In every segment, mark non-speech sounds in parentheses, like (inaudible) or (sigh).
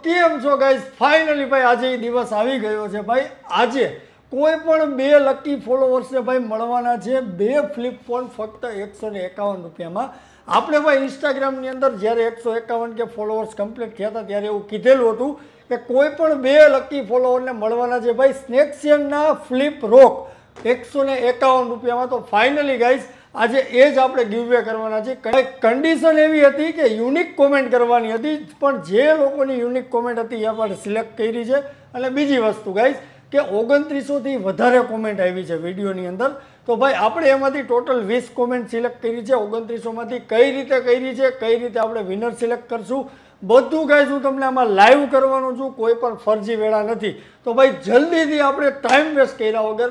કેમ છો guys finally ભાઈ આજે એ દિવસ આવી ગયો છે ભાઈ આજે કોઈ પણ બે લકી ફોલોવર્સને ભાઈ મળવાના છે બે ફ્લિપ ફોન ફક્ત એકસો ને એકાવન રૂપિયામાં આપણે ભાઈ ઇન્સ્ટાગ્રામની અંદર જ્યારે એકસો એકાવન કે ફોલોવર્સ કમ્પ્લીટ થયા હતા ત્યારે એવું કીધેલું હતું કે કોઈ પણ બે લકી ફોલોવરને મળવાના છે ભાઈ સ્નેક્સિયનના ફ્લિપ રોક એકસો ને એકાવન રૂપિયામાં તો ફાઇનલી ગાઈઝ આજે એ જ આપણે ગીવવે કરવાના છે કન્ડિશન એવી હતી કે યુનિક કોમેન્ટ કરવાની હતી પણ જે લોકોની યુનિક કોમેન્ટ હતી એ આપણે સિલેક્ટ કરી છે અને બીજી વસ્તુ ગાઈઝ કે ઓગણત્રીસોથી વધારે કોમેન્ટ આવી છે વિડીયોની અંદર તો ભાઈ આપણે એમાંથી ટોટલ વીસ કોમેન્ટ સિલેક્ટ કરી છે ઓગણત્રીસોમાંથી કઈ રીતે કરી છે કઈ રીતે આપણે વિનર સિલેક્ટ કરશું બધું ગાઈઝ હું તમને આમાં લાઈવ કરવાનું છું કોઈ પણ ફરજી વેળા નથી તો ભાઈ જલ્દીથી આપણે ટાઈમ વેસ્ટ કર્યા વગર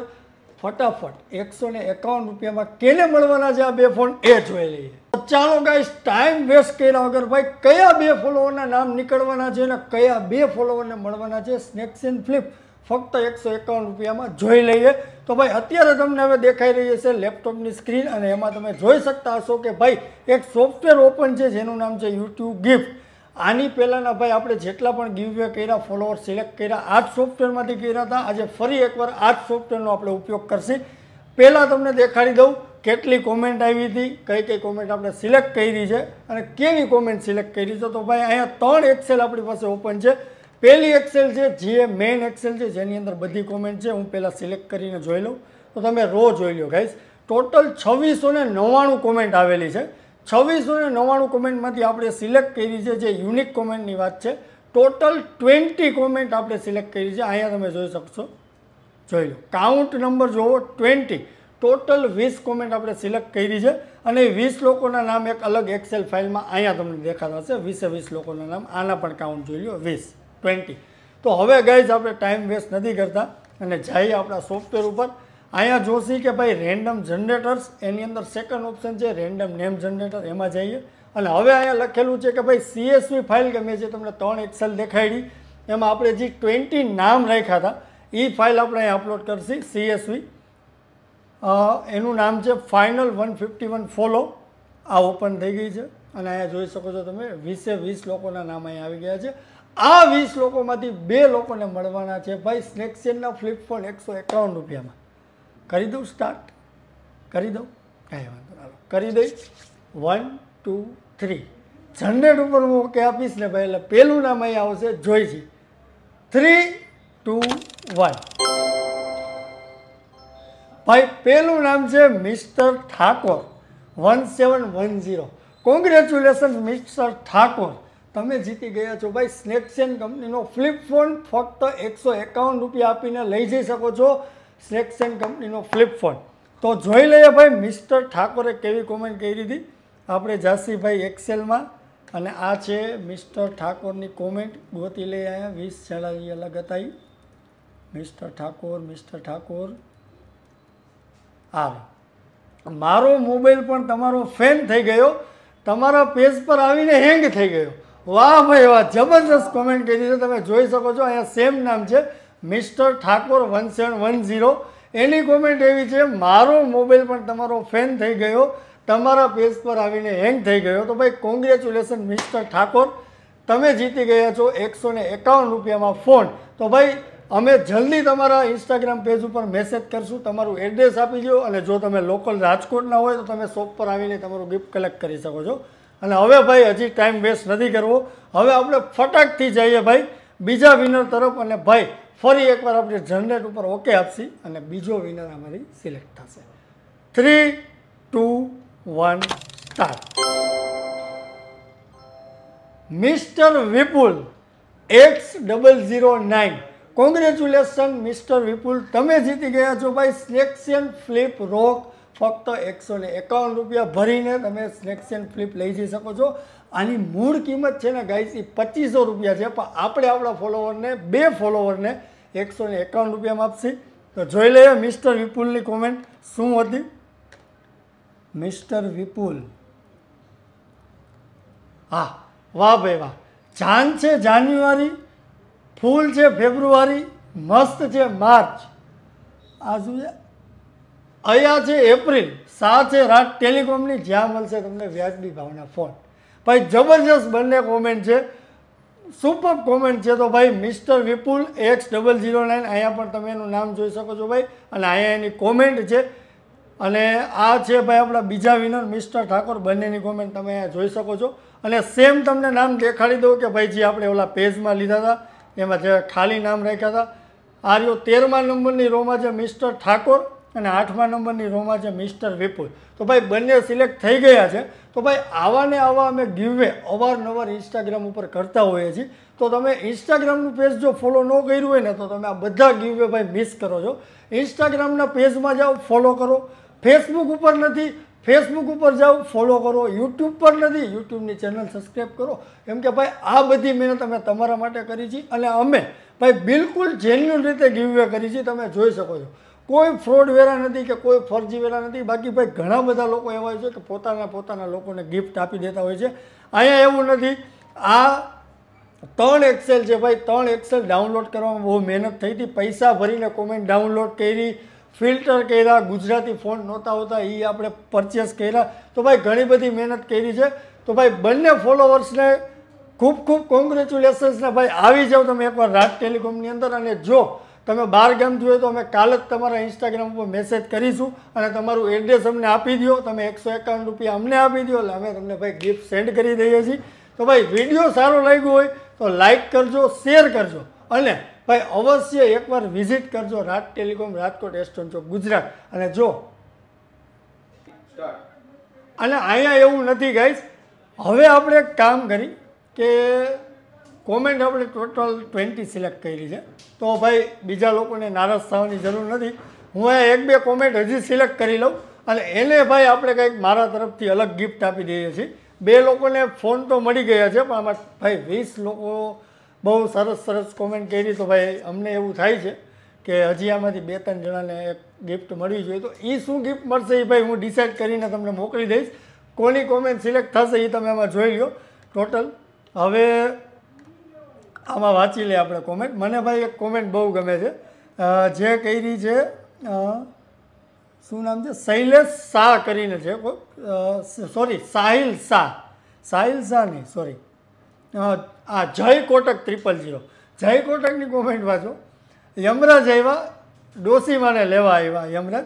ફટાફટ એકસો ને એકાવન રૂપિયામાં કેને મળવાના છે આ બે ફોન એ જોઈ લઈએ ચાલો ગાઈસ ટાઈમ વેસ્ટ કર્યા વગર ભાઈ કયા બે ફોલોવરના નામ નીકળવાના છે અને કયા બે ફોલોવરને મળવાના છે સ્નેક્સ એન્ડ ફ્લિપ ફક્ત એકસો એકાવન રૂપિયામાં જોઈ લઈએ તો ભાઈ અત્યારે તમને હવે દેખાઈ રહી છે લેપટોપની સ્ક્રીન અને એમાં તમે જોઈ શકતા હશો કે ભાઈ એક સોફ્ટવેર ઓપન છે જેનું નામ છે યુટ્યુબ ગિફ્ટ આની પહેલાંના ભાઈ આપણે જેટલા પણ ગીવવે કર્યા ફોલોઅર સિલેક્ટ કર્યા આ જ સોફ્ટવેરમાંથી કર્યા હતા આજે ફરી એકવાર આ જ સોફ્ટવેરનો આપણે ઉપયોગ કરશે પહેલાં તમને દેખાડી દઉં કેટલી કોમેન્ટ આવી હતી કઈ કઈ કોમેન્ટ આપણે સિલેક્ટ કરી છે અને કેવી કોમેન્ટ સિલેક્ટ કરી છે તો ભાઈ અહીંયા ત્રણ એક્સેલ આપણી પાસે ઓપન છે પહેલી એક્સેલ છે જે મેઇન એક્સેલ છે જેની અંદર બધી કોમેન્ટ છે હું પહેલાં સિલેક્ટ કરીને જોઈ લઉં તો તમે રો જોઈ લો ગાઈશ ટોટલ છવ્વીસો ને નવ્વાણું કોમેન્ટ આવેલી છે છવ્વીસો ને નવ્વાણું કોમેન્ટમાંથી આપણે સિલેક્ટ કરી છે જે યુનિક કોમેન્ટની વાત છે ટોટલ ટ્વેન્ટી કોમેન્ટ આપણે સિલેક્ટ કરી છે અહીંયા તમે જોઈ શકશો જોઈ લો કાઉન્ટ નંબર જુઓ ટ્વેન્ટી ટોટલ વીસ કોમેન્ટ આપણે સિલેક્ટ કરી છે અને વીસ લોકોના નામ એક અલગ એક્સેલ ફાઇલમાં અહીંયા તમને દેખાતા હશે વીસે વીસ લોકોના નામ આના પણ કાઉન્ટ જોઈ લો વીસ ટ્વેન્ટી તો હવે ગાઈઝ આપણે ટાઈમ વેસ્ટ નથી કરતા અને જઈએ આપણા સોફ્ટવેર ઉપર અહીંયા જોશી કે ભાઈ રેન્ડમ જનરેટર્સ એની અંદર સેકન્ડ ઓપ્શન છે રેન્ડમ નેમ જનરેટર એમાં જઈએ અને હવે અહીંયા લખેલું છે કે ભાઈ સીએસવી ફાઇલ કે મેં જે તમને ત્રણ એક્સેલ દેખાડી એમાં આપણે જે ટ્વેન્ટી નામ રાખ્યા હતા એ ફાઇલ આપણે અહીંયા અપલોડ કરશી સીએસવી એનું નામ છે final one fifty one follow આ ઓપન થઈ ગઈ છે અને અહીંયા જોઈ શકો છો તમે વીસે વીસ લોકોના નામ અહીંયા આવી ગયા છે આ વીસ લોકોમાંથી બે લોકોને મળવાના છે ભાઈ સ્નેક્સેનના ફ્લિપફોન એકસો એકાવન રૂપિયામાં કરી દઉં સ્ટાર્ટ કરી દઉં કાંઈ વાંધો ના કરી દઈશ વન ટુ થ્રી જનરેટ ઉપર હું ઓકે આપીશ ને ભાઈ એટલે પહેલું નામ અહીં આવશે જોઈજી થ્રી ટુ વન ભાઈ પહેલું નામ છે mister Thakor one seven one zero congratulation mister Thakor તમે જીતી ગયા છો ભાઈ સ્નેકસેન કંપનીનો ફ્લિપ ફોન ફક્ત એકસો એકાવન રૂપિયા આપીને લઈ જઈ શકો છો સ્નેક્સેન કંપનીનો ફ્લિપ ફોન તો જોઈ લઈએ ભાઈ મિસ્ટર ઠાકોરે કેવી કોમેન્ટ કરી હતી આપણે જાસીભાઈ એક્સેલમાં અને આ છે મિસ્ટર ઠાકોરની કોમેન્ટ ગોતી લઈ આવ્યા વીસ જણાની અલગ હતા મિસ્ટર ઠાકોર મિસ્ટર ઠાકોર આવે મારો મોબાઈલ પણ તમારો ફેન થઈ ગયો તમારા પેજ પર આવીને હેંગ થઈ ગયો વાહ ભાઈ વાહ જબરદસ્ત કોમેન્ટ કરી છે તમે જોઈ શકો છો અહીંયા સેમ નામ છે mister Thakor one seven one zero એની કોમેન્ટ એવી છે મારો મોબાઈલ પણ તમારો ફેન થઈ ગયો તમારા પેજ પર આવીને હેંગ થઈ ગયો તો ભાઈ કોંગ્રેચ્યુલેશન મિસ્ટર ઠાકોર તમે જીતી ગયા છો એકસો ને એકાવન રૂપિયામાં ફોન તો ભાઈ અમે જલ્દી તમારા ઇન્સ્ટાગ્રામ પેજ ઉપર મેસેજ કરશું તમારું એડ્રેસ આપી દો અને જો તમે લોકલ રાજકોટના હોય તો તમે શોપ પર આવીને તમારું ગિફ્ટ કલેક્ટ કરી શકો છો અને હવે ભાઈ હજી ટાઈમ વેસ્ટ નથી કરવો હવે આપણે ફટાકથી જઈએ ભાઈ બીજા વિનર તરફ અને ભાઈ ફરી એકવાર આપણે જનરેટ ઉપર ઓકે આપશી અને બીજો વિનર અમારી સિલેક્ટ થશે three two one start mister Vipul x double zero nine congratulation mister Vipul તમે જીતી ગયા છો ભાઈ સિલેક્શન ફ્લિપ રોક ફક્ત એકસો ને એકાવન રૂપિયા ભરીને તમે સ્નેક્સ એન્ડ ફ્લિપ લઈ જઈ શકો છો આની મૂળ કિંમત છે ને ગાઈસ એ પચીસો રૂપિયા છે પણ આપણે આપણા ફોલોવરને બે ફોલોવરને એકસો ને એકાવન રૂપિયામાં આપશે તો જોઈ લઈએ મિસ્ટર વિપુલની કોમેન્ટ શું હતી મિસ્ટર વિપુલ હા વાહ ભાઈ વાહ જાન છે જાન્યુઆરી ફૂલ છે ફેબ્રુઆરી મસ્ત છે માર્ચ આ શું અહીંયા છે એપ્રિલ સા છે રાત ટેલિકોમની જ્યાં મળશે તમને વ્યાજબી ભાવના ફોન ભાઈ જબરજસ્ત બંને કોમેન્ટ છે સુપર કોમેન્ટ છે તો ભાઈ mister Vipul x double zero nine અહીંયા પણ તમે એનું નામ જોઈ શકો છો ભાઈ અને અહીંયા એની કોમેન્ટ છે અને આ છે ભાઈ આપણા બીજા વિનર મિસ્ટર ઠાકોર બંનેની કોમેન્ટ તમે અહીંયા જોઈ શકો છો અને સેમ તમને નામ દેખાડી દઉં કે ભાઈ જે આપણે ઓલા પેજમાં લીધા હતા એમાં જે ખાલી નામ રાખ્યા હતા આ રહ્યો તેરમા નંબરની રોમાં છે મિસ્ટર ઠાકોર અને આઠમા નંબરની રોમાં છે મિસ્ટર વિપુલ તો ભાઈ બંને સિલેક્ટ થઈ ગયા છે તો ભાઈ આવા ને આવા અમે ગીવે અવારનવાર ઇન્સ્ટાગ્રામ ઉપર કરતા હોઈએ છીએ તો તમે ઇન્સ્ટાગ્રામનું પેજ જો ફોલો ન કર્યું હોય ને તો તમે આ બધા ગીવે ભાઈ મિસ કરો છો ઇન્સ્ટાગ્રામના પેજમાં જાઓ ફોલો કરો ફેસબુક ઉપર નથી ફેસબુક ઉપર જાઓ ફોલો કરો યુટ્યુબ પર નથી યુટ્યુબની ચેનલ સબસ્ક્રાઈબ કરો કેમ કે ભાઈ આ બધી મહેનત અમે તમારા માટે કરી છે અને અમે ભાઈ બિલકુલ જેન્યુન રીતે ગીવે કરી છે તમે જોઈ શકો છો કોઈ ફ્રોડ વેરા નથી કે કોઈ ફરજી વેરા નથી બાકી ભાઈ ઘણા બધા લોકો એવા છે કે પોતાના પોતાના લોકોને ગિફ્ટ આપી દેતા હોય છે અહીંયા એવું નથી આ ત્રણ એક્સેલ છે ભાઈ ત્રણ એક્સેલ ડાઉનલોડ કરવામાં બહુ મહેનત થઈ હતી પૈસા ભરીને કોમેન્ટ ડાઉનલોડ કરી ફિલ્ટર કર્યા ગુજરાતી ફોન નહોતા હોતા એ આપણે પરચેસ કર્યા તો ભાઈ ઘણી બધી મહેનત કરી છે તો ભાઈ બંને ફોલોવર્સને ખૂબ ખૂબ કોંગ્રેચ્યુલેશન્સને ભાઈ આવી જાઓ તમે એકવાર રાજ ટેલિકોમની અંદર અને જો તમે બહાર ગામ જોઈએ તો અમે કાલે જ તમારા ઇન્સ્ટાગ્રામ ઉપર મેસેજ કરીશું અને તમારું એડ્રેસ અમને આપી દો તમે એકસો એકાવન રૂપિયા અમને આપી દો એટલે અમે તમને ભાઈ ગિફ્ટ સેન્ડ કરી દઈએ છીએ તો ભાઈ વિડીયો સારો લાગ્યો હોય તો લાઈક કરજો શેર કરજો અને ભાઈ અવશ્ય એકવાર વિઝિટ કરજો રાજ ટેલિકોમ રાજકોટ એસ્ટોન ચોક ગુજરાત અને જો અને અહીંયા એવું નથી ગાઈશ હવે આપણે એક કામ કરી કે કોમેન્ટ આપણે ટોટલ ટ્વેન્ટી સિલેક્ટ કરી છે તો ભાઈ બીજા લોકોને નારાજ થવાની જરૂર નથી હું અહીંયા એક બે કોમેન્ટ હજી સિલેક્ટ કરી લઉં અને એને ભાઈ આપણે કંઈક મારા તરફથી અલગ ગિફ્ટ આપી દઈએ છીએ બે લોકોને ફોન તો મળી ગયા છે પણ આમાં ભાઈ વીસ લોકો બહુ સરસ સરસ કોમેન્ટ કરી તો ભાઈ અમને એવું થાય છે કે હજી આમાંથી બે ત્રણ જણાને એક ગિફ્ટ મળવી જોઈએ તો એ શું ગિફ્ટ મળશે એ ભાઈ હું ડિસાઇડ કરીને તમને મોકલી દઈશ કોની કોમેન્ટ સિલેક્ટ થશે એ તમે એમાં જોઈ લો ટોટલ હવે આમાં વાંચી લઈએ આપણે કોમેન્ટ મને ભાઈ એક કોમેન્ટ બહુ ગમે છે જે કરી છે શું નામ છે શૈલેષ શાહ કરીને છે સોરી સાહિલ શાહ સાહિલ શાહ નહીં સોરી આ જય કોટક ત્રિપલ જીરો જય કોટકની કોમેન્ટ વાંચો યમરાજ આવ્યા ડોસીમાને લેવા આવ્યા યમરાજ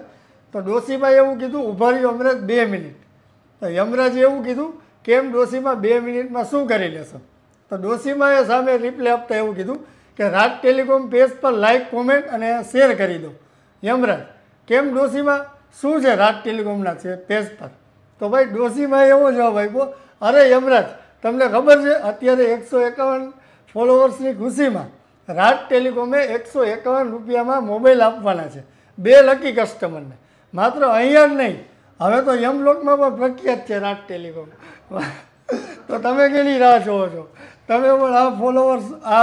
તો ડોસીમાં એવું કીધું ઊભા રહ્યો અમરાજ બે મિનિટ તો યમરાજે એવું કીધું કેમ ડોસીમાં બે મિનિટમાં શું કરી લેશો તો ડોસીમાએ સામે રિપ્લે આપતા એવું કીધું કે રાજ ટેલિકોમ પેજ પર લાઇક કોમેન્ટ અને શેર કરી દો યમરાજ કેમ ડોશીમાં શું છે રાજ ટેલિકોમના છે પેજ પર તો ભાઈ ડોસીમાએ એવો જવાબ આપ્યો અરે યમરાજ તમને ખબર છે અત્યારે એકસો એકાવન ફોલોવર્સની ખુશીમાં રાજ ટેલિકોમે એકસો એકાવન રૂપિયામાં મોબાઈલ આપવાના છે બે લકી કસ્ટમરને માત્ર અહીંયા જ નહીં હવે તો યમલોકમાં પણ પ્રખ્યાત છે રાજ ટેલિકોમ (laughs) તો તમે કેની રાહ જોવો છો તમે પણ આ ફોલોવર્સ આ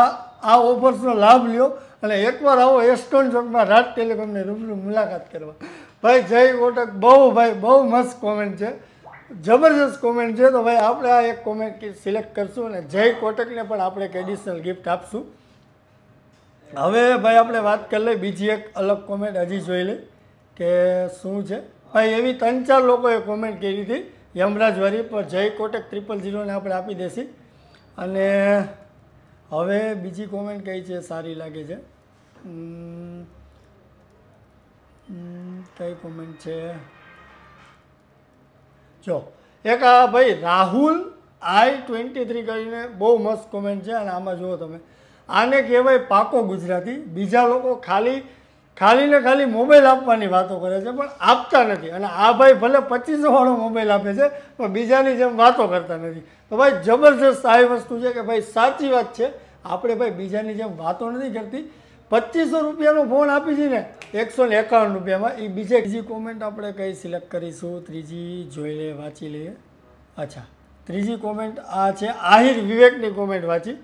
આ ઓફર્સનો લાભ લ્યો અને એકવાર આવો એસ્ટોન ચોકમાં રાજ ટેલિકોમની રૂબરૂ મુલાકાત કરવા ભાઈ જય કોટક બહુ ભાઈ બહુ મસ્ત કોમેન્ટ છે જબરજસ્ત કોમેન્ટ છે તો ભાઈ આપણે આ એક કોમેન્ટ સિલેક્ટ કરશું અને જય કોટકને પણ આપણે એક એડિશનલ ગિફ્ટ આપશું હવે ભાઈ આપણે વાત કરી લઈએ બીજી એક અલગ કોમેન્ટ હજી જોઈ લઈ કે શું છે ભાઈ એવી ત્રણ ચાર લોકોએ કોમેન્ટ કરી હતી યમરાજવારી પર જય કોટક ત્રિપલ ઝીરોને આપણે આપી દેશી અને હવે બીજી કોમેન્ટ કઈ છે સારી લાગે છે કઈ કોમેન્ટ છે જો એક ભાઈ રાહુલ આઈ ટ્વેન્ટી થ્રી કરીને બહુ મસ્ત કોમેન્ટ છે અને આમાં જુઓ તમે આને કહેવાય પાકો ગુજરાતી બીજા લોકો ખાલી ખાલી ને ખાલી મોબાઈલ આપવાની વાતો કરે છે પણ આપતા નથી અને આ ભાઈ ભલે પચીસોવાળો મોબાઈલ આપે છે પણ બીજાની જેમ વાતો કરતા નથી તો ભાઈ જબરજસ્ત આ વસ્તુ છે કે ભાઈ સાચી વાત છે આપણે ભાઈ બીજાની જેમ વાતો નથી કરતી પચીસો રૂપિયાનો ફોન આપી છે ને એકસો ને એકાવન રૂપિયામાં એ બીજે બીજી કોમેન્ટ આપણે કઈ સિલેક્ટ કરીશું ત્રીજી જોઈ લઈએ વાંચી લઈએ અચ્છા ત્રીજી કોમેન્ટ આ છે આહિર વિવેકની કોમેન્ટ વાંચી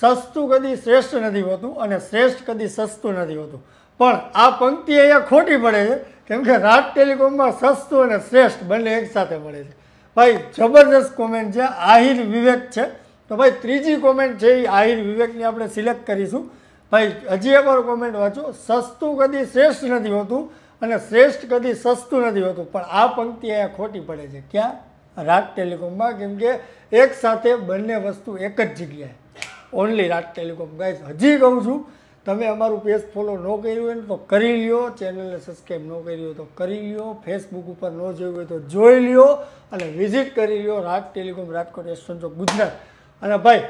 સસ્તું કદી શ્રેષ્ઠ નથી હોતું અને શ્રેષ્ઠ કદી સસ્તું નથી હોતું પણ આ પંક્તિ અહીંયા ખોટી પડે છે કેમ કે રાજ ટેલિકોમમાં સસ્તું અને શ્રેષ્ઠ બંને એકસાથે મળે છે ભાઈ જબરદસ્ત કોમેન્ટ છે આહિર વિવેક છે તો ભાઈ ત્રીજી કોમેન્ટ છે એ આહિર વિવેકની આપણે સિલેક્ટ કરીશું ભાઈ હજી એકવાર કોમેન્ટ વાંચો સસ્તું કદી શ્રેષ્ઠ નથી હોતું અને શ્રેષ્ઠ કદી સસ્તું નથી હોતું પણ આ પંક્તિ અહીંયા ખોટી પડે છે ક્યાં રાજ ટેલિકોમમાં કેમ કે એકસાથે બંને વસ્તુ એક જ જગ્યાએ ઓનલી રાજ ટેલિકોમ ગાઈઝ હજી કહું છું તમે અમારું પેજ ફોલો ન કર્યું હોય ને તો કરી લ્યો ચેનલને સબસ્ક્રાઈબ ન કરી હોય તો કરી લ્યો ફેસબુક ઉપર ન જોયું હોય તો જોઈ લ્યો અને વિઝિટ કરી લ્યો રાજ ટેલિકોમ રાજકોટ રેસ્ટોરન્ટ ચોક ગુજરાત અને ભાઈ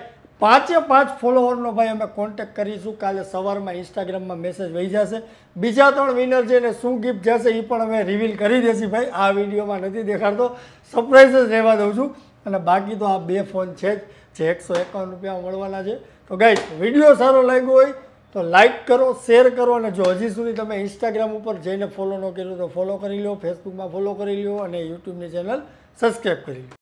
પાંચે પાંચ ફોલોવરનો ભાઈ અમે કોન્ટેક્ટ કરીશું કાલે સવારમાં ઇન્સ્ટાગ્રામમાં મેસેજ વહી જશે બીજા ત્રણ વિનર છે એને શું ગિફ્ટ જશે એ પણ અમે રિવીલ કરી દેશું ભાઈ આ વિડીયોમાં નથી દેખાડતો સરપ્રાઈઝ જ રહેવા દઉં છું અને બાકી તો આ બે ફોન છે જ જે એકસો એકાવન રૂપિયા મળવાના છે તો ગાઈ વિડીયો સારો લાગ્યો હોય તો લાઇક કરો શેર કરો અને જો હજી સુધી તમે ઇન્સ્ટાગ્રામ ઉપર જઈને ફોલો ન કર્યું તો ફોલો કરી લો ફેસબુકમાં ફોલો કરી લો અને યુટ્યુબની ચેનલ સબસ્ક્રાઈબ કરી લો